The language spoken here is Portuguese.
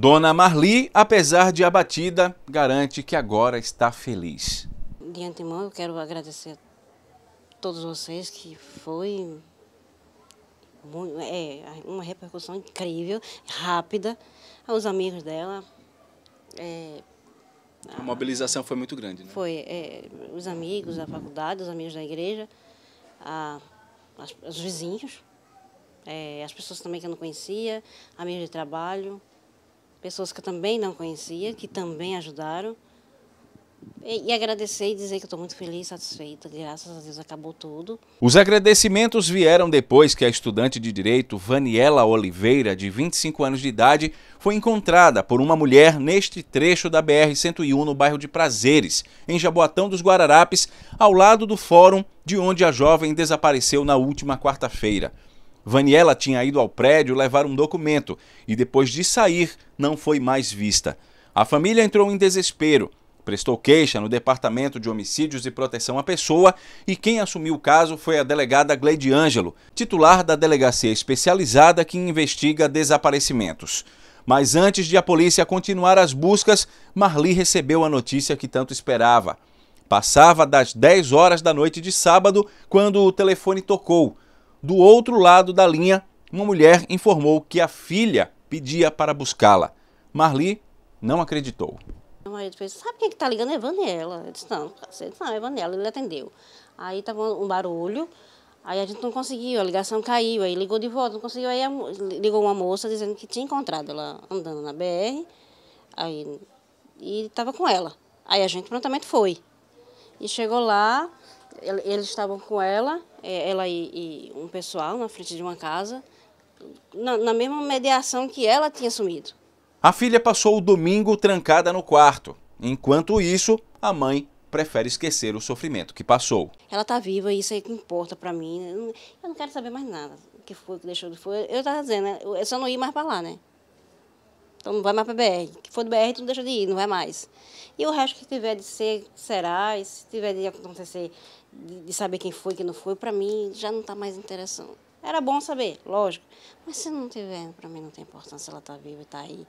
Dona Marli, apesar de abatida, garante que agora está feliz. De antemão, eu quero agradecer a todos vocês que foi é, uma repercussão incrível, rápida, aos amigos dela. É, a mobilização foi muito grande, né? Foi. É, os amigos da faculdade, os amigos da igreja, a, as, os vizinhos, é, as pessoas também que eu não conhecia, amigos de trabalho pessoas que eu também não conhecia, que também ajudaram. E agradecer e dizer que estou muito feliz, satisfeita, graças a Deus acabou tudo. Os agradecimentos vieram depois que a estudante de direito Vaniela Oliveira, de 25 anos de idade, foi encontrada por uma mulher neste trecho da BR-101 no bairro de Prazeres, em Jaboatão dos Guararapes, ao lado do fórum de onde a jovem desapareceu na última quarta-feira. Vaniela tinha ido ao prédio levar um documento e, depois de sair, não foi mais vista. A família entrou em desespero, prestou queixa no Departamento de Homicídios e Proteção à Pessoa e quem assumiu o caso foi a delegada Gleide Ângelo, titular da delegacia especializada que investiga desaparecimentos. Mas antes de a polícia continuar as buscas, Marli recebeu a notícia que tanto esperava. Passava das 10 horas da noite de sábado quando o telefone tocou. Do outro lado da linha, uma mulher informou que a filha pedia para buscá-la. Marli não acreditou. Meu marido fez, sabe quem que tá ligando? É Vanella. Eu disse, não, não, é Vanella. Ele atendeu. Aí estava um barulho, aí a gente não conseguiu, a ligação caiu, aí ligou de volta, não conseguiu. Aí ligou uma moça dizendo que tinha encontrado ela andando na BR, aí, e estava com ela. Aí a gente prontamente foi. E chegou lá, eles estavam com ela, é, ela e, e, um pessoal na frente de uma casa, na, na mesma mediação que ela tinha sumido. A filha passou o domingo trancada no quarto. Enquanto isso, a mãe prefere esquecer o sofrimento que passou. Ela está viva e isso aí que importa para mim. Eu não quero saber mais nada. O que foi, o que deixou, foi. Eu estava dizendo, né? eu só não ia mais para lá, né? Então não vai mais para BR. Que for do BR, tu não deixa de ir, não vai mais. E o resto que tiver de ser, será. E se tiver de acontecer, de, de saber quem foi, quem não foi, para mim já não está mais interessante. Era bom saber, lógico. Mas se não tiver, para mim não tem importância, ela está viva, está aí.